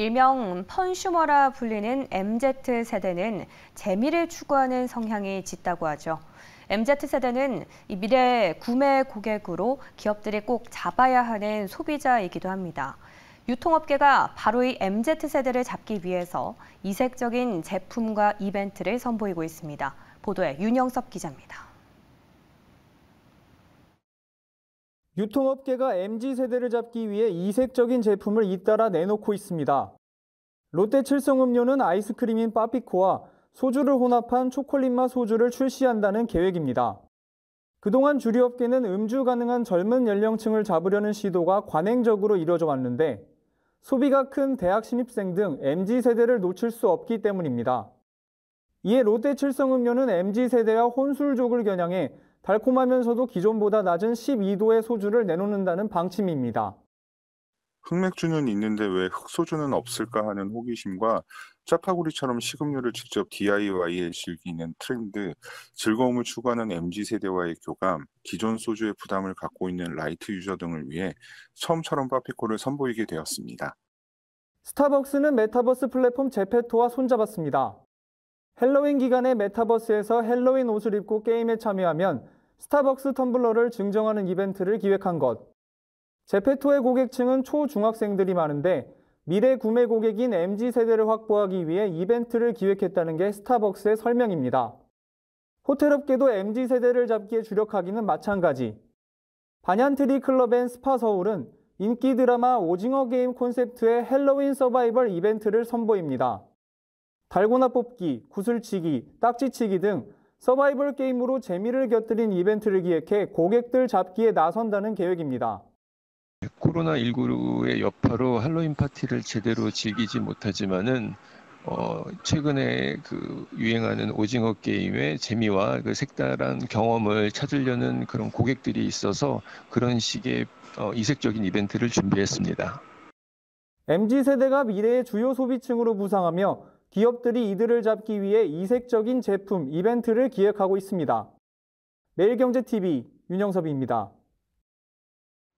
일명 펀슈머라 불리는 MZ세대는 재미를 추구하는 성향이 짙다고 하죠. MZ세대는 미래 구매 고객으로 기업들이 꼭 잡아야 하는 소비자이기도 합니다. 유통업계가 바로 이 MZ세대를 잡기 위해서 이색적인 제품과 이벤트를 선보이고 있습니다. 보도에 윤영섭 기자입니다. 유통업계가 MZ 세대를 잡기 위해 이색적인 제품을 잇따라 내놓고 있습니다. 롯데 칠성음료는 아이스크림인 빠피코와 소주를 혼합한 초콜릿 맛 소주를 출시한다는 계획입니다. 그동안 주류업계는 음주 가능한 젊은 연령층을 잡으려는 시도가 관행적으로 이뤄져 왔는데 소비가 큰 대학 신입생 등 MZ 세대를 놓칠 수 없기 때문입니다. 이에 롯데칠성음료는 MZ 세대와 혼술족을 겨냥해 달콤하면서도 기존보다 낮은 12도의 소주를 내놓는다는 방침입니다. 흑맥주는 있는데 왜 흑소주는 없을까 하는 호기심과 짜파구리처럼 식음료를 직접 DIY에 즐기는 트렌드, 즐거움을 추구하는 MZ세대와의 교감, 기존 소주의 부담을 갖고 있는 라이트 유저 등을 위해 처음처럼 파피코를 선보이게 되었습니다. 스타벅스는 메타버스 플랫폼 제페토와 손잡았습니다. 헬로윈 기간에 메타버스에서 헬로윈 옷을 입고 게임에 참여하면 스타벅스 텀블러를 증정하는 이벤트를 기획한 것. 제페토의 고객층은 초중학생들이 많은데 미래 구매 고객인 MZ 세대를 확보하기 위해 이벤트를 기획했다는 게 스타벅스의 설명입니다. 호텔업계도 MZ 세대를 잡기에 주력하기는 마찬가지. 반얀트리 클럽 앤 스파 서울은 인기 드라마 오징어 게임 콘셉트의 헬로윈 서바이벌 이벤트를 선보입니다. 달고나 뽑기, 구슬치기, 딱지치기 등 서바이벌 게임으로 재미를 곁들인 이벤트를 기획해 고객들 잡기에 나선다는 계획입니다. 코로나19의 여파로 할로윈 파티를 제대로 즐기지 못하지만은 어, 최근에 그 유행하는 오징어 게임의 재미와 그 색다른 경험을 찾으려는 그런 고객들이 있어서 그런 식의 어, 이색적인 이벤트를 준비했습니다. m g 세대가 미래의 주요 소비층으로 부상하며 기업들이 이들을 잡기 위해 이색적인 제품, 이벤트를 기획하고 있습니다. 매일경제TV 윤영섭입니다.